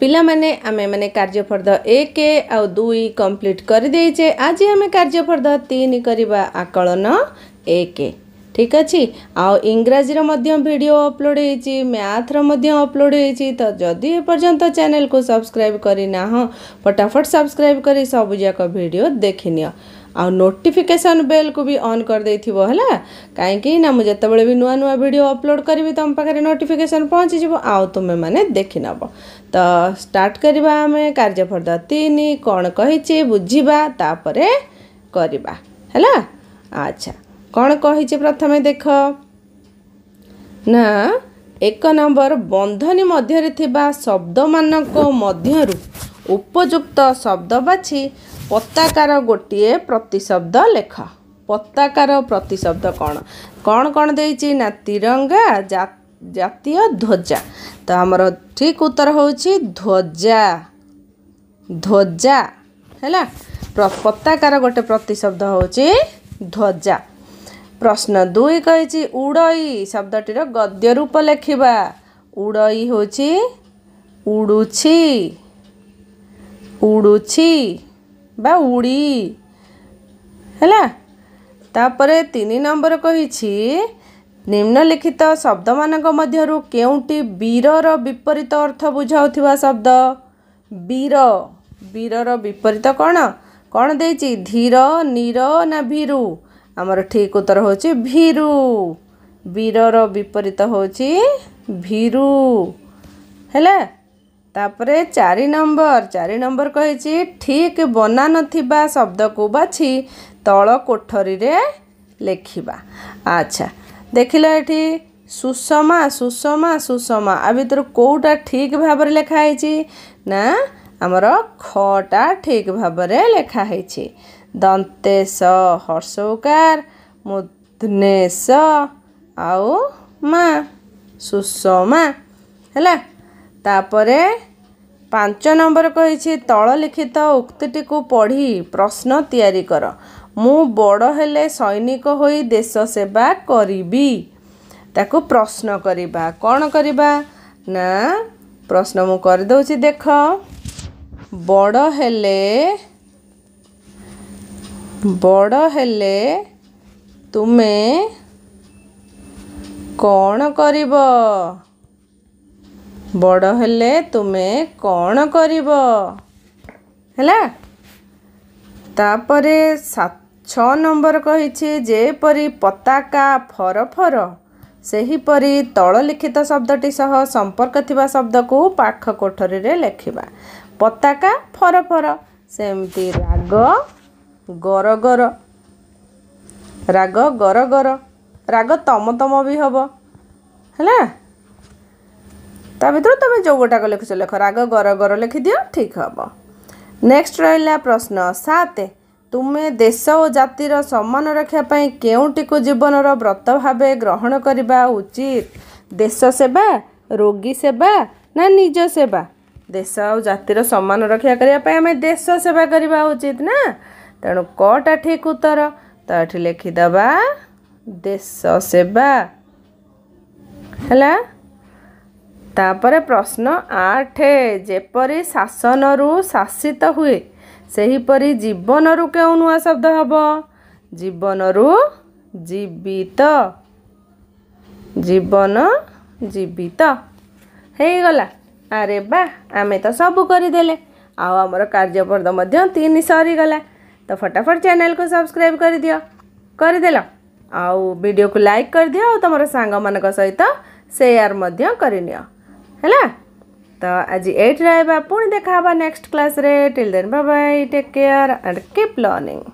ପିଲାମାନେ ଆମେମାନେ କାର୍ଯ୍ୟ ଫର୍ଦ୍ଧ ଏକ ଆଉ ଦୁଇ କମ୍ପ୍ଲିଟ୍ କରିଦେଇଛେ ଆଜି ଆମେ କାର୍ଯ୍ୟ ଫର୍ଦ୍ଧ ତିନି କରିବା ଆକଳନ ଏକ ଠିକ୍ ଅଛି ଆଉ ଇଂରାଜୀର ମଧ୍ୟ ଭିଡ଼ିଓ ଅପଲୋଡ଼ ହେଇଛି ମ୍ୟାଥ୍ର ମଧ୍ୟ ଅପଲୋଡ଼ ହେଇଛି ତ ଯଦି ଏପର୍ଯ୍ୟନ୍ତ ଚ୍ୟାନେଲକୁ ସବସ୍କ୍ରାଇବ୍ କରିନାହଁ ଫଟାଫଟ ସବସ୍କ୍ରାଇବ୍ କରି ସବୁଯାକ ଭିଡ଼ିଓ ଦେଖିନିଅ ଆଉ ନୋଟିଫିକେସନ୍ ବେଲ୍କୁ ବି ଅନ୍ କରିଦେଇଥିବ ହେଲା କାହିଁକି ନା ମୁଁ ଯେତେବେଳେ ବି ନୂଆ ନୂଆ ଭିଡ଼ିଓ ଅପଲୋଡ଼ କରିବି ତୁମ ପାଖରେ ନୋଟିଫିକେସନ୍ ପହଞ୍ଚିଯିବ ଆଉ ତୁମେମାନେ ଦେଖିନେବ ତ ଷ୍ଟାର୍ଟ କରିବା ଆମେ କାର୍ଯ୍ୟପଦ ତିନି କ'ଣ କହିଛି ବୁଝିବା ତାପରେ କରିବା ହେଲା ଆଚ୍ଛା କ'ଣ କହିଛି ପ୍ରଥମେ ଦେଖ ନା ଏକ ନମ୍ବର ବନ୍ଧନୀ ମଧ୍ୟରେ ଥିବା ଶବ୍ଦମାନଙ୍କ ମଧ୍ୟରୁ ଉପଯୁକ୍ତ ଶବ୍ଦ ବାଛି ପତାକାର ଗୋଟିଏ ପ୍ରତିଶବ୍ଦ ଲେଖ ପତାକାର ପ୍ରତିଶବ୍ଦ କ'ଣ କ'ଣ କ'ଣ ଦେଇଛି ନା ତିରଙ୍ଗା ଜାତୀୟ ଧ୍ୱଜା ତ ଆମର ଠିକ୍ ଉତ୍ତର ହେଉଛି ଧ୍ୱଜା ଧ୍ୱଜା ହେଲା ପତାକାର ଗୋଟେ ପ୍ରତିଶବ୍ଦ ହେଉଛି ଧ୍ୱଜା ପ୍ରଶ୍ନ ଦୁଇ କହିଛି ଉଡ଼ଇ ଶବ୍ଦଟିର ଗଦ୍ୟ ରୂପ ଲେଖିବା ଉଡ଼ଇ ହେଉଛି ଉଡ଼ୁଛି ଉଡ଼ୁଛି ବା ଉଡ଼ି ହେଲା ତାପରେ ତିନି ନମ୍ବର କହିଛି ନିମ୍ନଲିଖିତ ଶବ୍ଦମାନଙ୍କ ମଧ୍ୟରୁ କେଉଁଟି ବୀରର ବିପରୀତ ଅର୍ଥ ବୁଝାଉଥିବା ଶବ୍ଦ ବୀର ବୀରର ବିପରୀତ କ'ଣ କ'ଣ ଦେଇଛି ଧୀର ନୀର ନା ଭୀରୁ ଆମର ଠିକ୍ ଉତ୍ତର ହେଉଛି ଭୀରୁ ବୀରର ବିପରୀତ ହେଉଛି ଭୀରୁ ହେଲା ତାପରେ ଚାରି ନମ୍ବର ଚାରି ନମ୍ବର କହିଛି ଠିକ୍ ବନା ନଥିବା ଶବ୍ଦକୁ ବାଛି ତଳ କୋଠରୀରେ ଲେଖିବା ଆଚ୍ଛା ଦେଖିଲ ଏଠି ସୁଷମା ସୁଷମା ସୁଷମା ଆ ଭିତରୁ କେଉଁଟା ଠିକ୍ ଭାବରେ ଲେଖା ହେଇଛି ନା ଆମର ଖଟା ଠିକ୍ ଭାବରେ ଲେଖା ହେଇଛି ଦନ୍ତେଶ ହର୍ଷଉକାର ମୁଦ୍ନେଶ ଆଉ ମା ସୁଷମା ହେଲା ତାପରେ ପାଞ୍ଚ ନମ୍ବର କହିଛି ତଳ ଲିଖିତ ଉକ୍ତିଟିକୁ ପଢ଼ି ପ୍ରଶ୍ନ ତିଆରି କର ମୁଁ ବଡ଼ ହେଲେ ସୈନିକ ହୋଇ ଦେଶ ସେବା କରିବି ତାକୁ ପ୍ରଶ୍ନ କରିବା କ'ଣ କରିବା ନା ପ୍ରଶ୍ନ ମୁଁ କରିଦେଉଛି ଦେଖ ବଡ଼ ହେଲେ ବଡ଼ ହେଲେ ତୁମେ କ'ଣ କରିବ ବଡ଼ ହେଲେ ତୁମେ କ'ଣ କରିବ ହେଲା ତାପରେ ସାତ ଛଅ ନମ୍ବର କହିଛି ଯେପରି ପତାକା ଫର ଫର ସେହିପରି ତଳ ଲିଖିତ ଶବ୍ଦଟି ସହ ସମ୍ପର୍କ ଥିବା ଶବ୍ଦକୁ ପାଖ କୋଠରୀରେ ଲେଖିବା ପତାକା ଫର ଫର ସେମିତି ରାଗ ଗରଗର ରାଗ ଗରଗର ରାଗ ତମ ତମ ବି ହେବ ହେଲା ତା ଭିତରୁ ତୁମେ ଯେଉଁ ଗୋଟାକ ଲେଖୁଛ ଲେଖ ରାଗ ଗର ଗର ଲେଖିଦିଅ ଠିକ୍ ହେବ ନେକ୍ସଟ ରହିଲା ପ୍ରଶ୍ନ ସାତ ତୁମେ ଦେଶ ଓ ଜାତିର ସମ୍ମାନ ରଖିବା ପାଇଁ କେଉଁଟିକୁ ଜୀବନର ବ୍ରତ ଭାବେ ଗ୍ରହଣ କରିବା ଉଚିତ ଦେଶ ସେବା ରୋଗୀ ସେବା ନା ନିଜ ସେବା ଦେଶ ଆଉ ଜାତିର ସମ୍ମାନ ରକ୍ଷା କରିବା ପାଇଁ ଆମେ ଦେଶ ସେବା କରିବା ଉଚିତ ନା ତେଣୁ କଟା ଠିକ୍ ଉତ୍ତର ତ ଏଠି ଲେଖିଦେବା ଦେଶ ସେବା ହେଲା ତାପରେ ପ୍ରଶ୍ନ ଆଠ ଯେପରି ଶାସନରୁ ଶାସିତ ହୁଏ ସେହିପରି ଜୀବନରୁ କେଉଁ ନୂଆ ଶବ୍ଦ ହେବ ଜୀବନରୁ ଜୀବିତ ଜୀବନ ଜୀବିତ ହେଇଗଲା ଆରେ ବା ଆମେ ତ ସବୁ କରିଦେଲେ ଆଉ ଆମର କାର୍ଯ୍ୟପର୍ଦ ମଧ୍ୟ ତିନି ସରିଗଲା ତ ଫଟାଫଟ ଚ୍ୟାନେଲକୁ ସବସ୍କ୍ରାଇବ୍ କରିଦିଅ କରିଦେଲ ଆଉ ଭିଡ଼ିଓକୁ ଲାଇକ୍ କରିଦିଅ ଆଉ ତୁମର ସାଙ୍ଗମାନଙ୍କ ସହିତ ସେୟାର ମଧ୍ୟ କରିନିଅ है तो आज ये पुणी देखा नेक्स्ट क्लास रे till then bye bye take care and keep learning